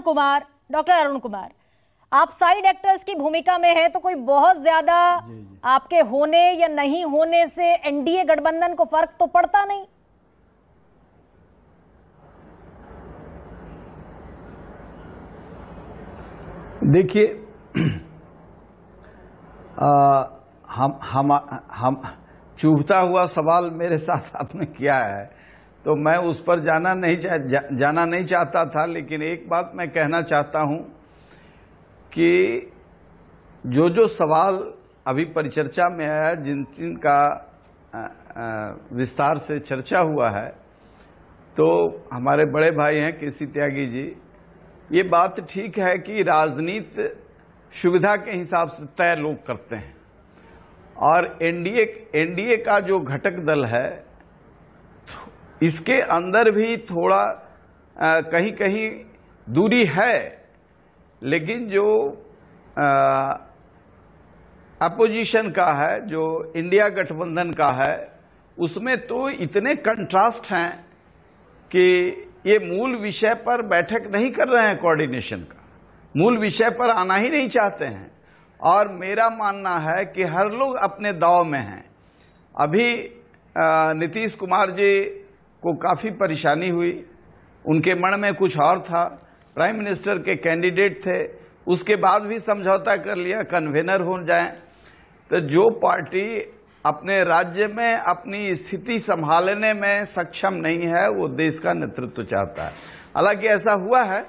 Arun Kumar doctor Arun Kumar आप side actors की भूमिका में है तो कोई बहुत ज्यादा आपके होने या नहीं होने से एनडीए गठबंधन को फर्क तो पड़ता नहीं देखिए हम हम हम चूहता हुआ सवाल मेरे साथ आपने किया है तो मैं उस पर जाना नहीं जा, जा, जाना नहीं चाहता था लेकिन एक बात मैं कहना चाहता हूं कि जो जो सवाल अभी परिचर्चा में आया जिन जिन का विस्तार से चर्चा हुआ है तो हमारे बड़े भाई हैं केसी त्यागी जी ये बात ठीक है कि राजनीत सुविधा के हिसाब से तय लोग करते हैं और एनडीए एनडीए का जो घटक दल है इसके अंदर भी थोड़ा आ, कहीं कहीं दूरी है लेकिन जो अपोजिशन का है जो इंडिया गठबंधन का है उसमें तो इतने कंट्रास्ट हैं कि ये मूल विषय पर बैठक नहीं कर रहे हैं कोऑर्डिनेशन का मूल विषय पर आना ही नहीं चाहते हैं और मेरा मानना है कि हर लोग अपने दाव में हैं अभी नीतीश कुमार जी को काफ़ी परेशानी हुई उनके मन में कुछ और था प्राइम मिनिस्टर के कैंडिडेट थे उसके बाद भी समझौता कर लिया कन्वेनर हो जाए तो जो पार्टी अपने राज्य में अपनी स्थिति संभालने में सक्षम नहीं है वो देश का नेतृत्व चाहता है हालांकि ऐसा हुआ है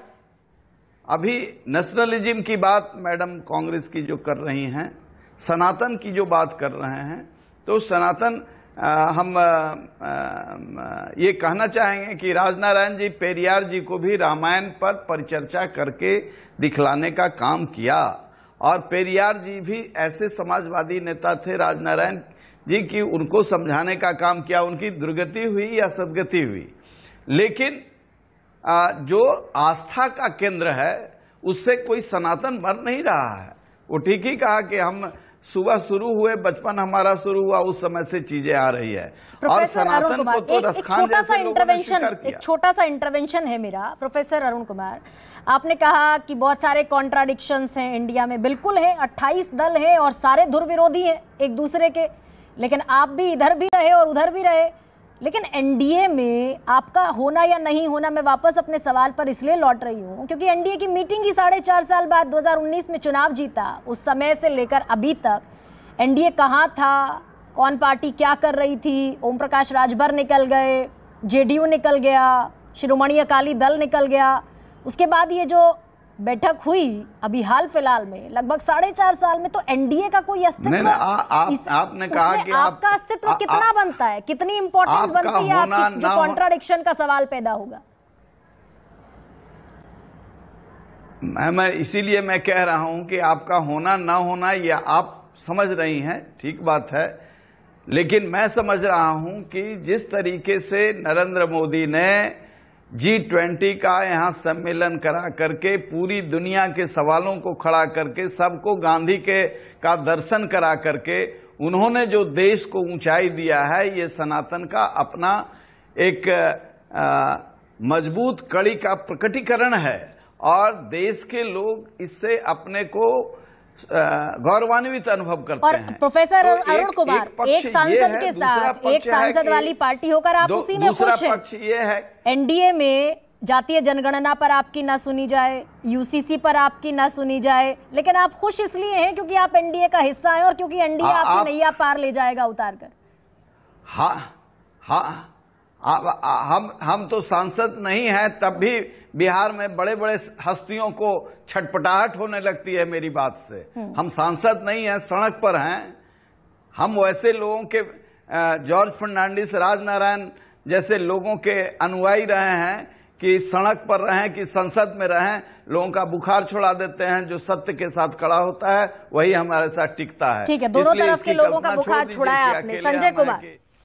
अभी नेशनलिज्म की बात मैडम कांग्रेस की जो कर रही हैं सनातन की जो बात कर रहे हैं तो सनातन हम ये कहना चाहेंगे कि राजनारायण जी पेरियार जी को भी रामायण पर परिचर्चा करके दिखलाने का काम किया और पेरियार जी भी ऐसे समाजवादी नेता थे राजनारायण जी की उनको समझाने का काम किया उनकी दुर्गति हुई या सदगति हुई लेकिन जो आस्था का केंद्र है उससे कोई सनातन मर नहीं रहा है वो ठीक ही कहा कि हम सुबह शुरू हुए बचपन हमारा शुरू हुआ उस समय से चीजें आ रही है और सनातन को तो रसखान जैसे इंटरवेंशन एक छोटा सा इंटरवेंशन है मेरा प्रोफेसर अरुण कुमार आपने कहा कि बहुत सारे कॉन्ट्राडिक्शन हैं इंडिया में बिल्कुल है अट्ठाईस दल है और सारे धुर विरोधी हैं एक दूसरे के लेकिन आप भी इधर भी रहे और उधर भी रहे लेकिन एनडीए में आपका होना या नहीं होना मैं वापस अपने सवाल पर इसलिए लौट रही हूँ क्योंकि एनडीए की मीटिंग ही साढ़े चार साल बाद 2019 में चुनाव जीता उस समय से लेकर अभी तक एनडीए कहाँ था कौन पार्टी क्या कर रही थी ओम प्रकाश राजभर निकल गए जेडीयू निकल गया श्रोमणी अकाली दल निकल गया उसके बाद ये जो बैठक हुई अभी हाल फिलहाल में लगभग साढ़े चार साल में तो एनडीए का कोई अस्तित्व नहीं आ, आ, इस, आपने कहा कि आपका अस्तित्व आ, कितना आ, बनता है कितनी इम्पोर्टेंस बनती है आपकी जो कॉन्ट्राडिक्शन का सवाल पैदा होगा मैं मैं इसीलिए मैं कह रहा हूं कि आपका होना ना होना यह आप समझ रही हैं ठीक बात है लेकिन मैं समझ रहा हूं कि जिस तरीके से नरेंद्र मोदी ने जी ट्वेंटी का यहाँ सम्मेलन करा करके पूरी दुनिया के सवालों को खड़ा करके सबको गांधी के का दर्शन करा करके उन्होंने जो देश को ऊंचाई दिया है ये सनातन का अपना एक आ, मजबूत कड़ी का प्रकटीकरण है और देश के लोग इससे अपने को गौरवान्वित अनुभव करते और हैं प्रोफेसर तो अरुण कुमार एक, एक सांसद के साथ एक सांसद वाली पार्टी होकर आप उसी में खुश हैं पक्ष ये है एनडीए में जातीय जनगणना पर आपकी ना सुनी जाए यूसीसी पर आपकी ना सुनी जाए लेकिन आप खुश इसलिए हैं क्योंकि आप एनडीए का हिस्सा हैं और क्योंकि एनडीए हाँ, आपको नैया पार ले जाएगा उतार कर हाँ हाँ हम हम तो सांसद नहीं हैं तब भी बिहार में बड़े बड़े हस्तियों को छटपटाहट होने लगती है मेरी बात से हम्म। हम सांसद नहीं हैं सड़क पर हैं हम वैसे लोगों के जॉर्ज फर्नांडिस राजनारायण जैसे लोगों के अनुयायी रहे हैं कि सड़क पर रहें कि संसद में रहें लोगों का बुखार छोड़ा देते हैं जो सत्य के साथ खड़ा होता है वही हमारे साथ टिकता है ठीक है दोनों तरफ के लोगों का बुखार छुड़ाया आपने संजय कुमार